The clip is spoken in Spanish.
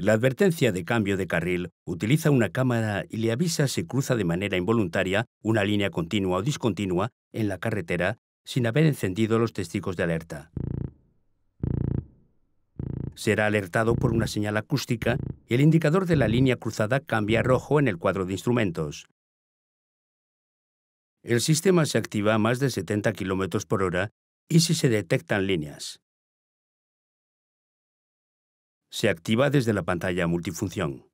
La advertencia de cambio de carril utiliza una cámara y le avisa si cruza de manera involuntaria una línea continua o discontinua en la carretera sin haber encendido los testigos de alerta. Será alertado por una señal acústica y el indicador de la línea cruzada cambia a rojo en el cuadro de instrumentos. El sistema se activa a más de 70 km por hora y si se detectan líneas. Se activa desde la pantalla multifunción.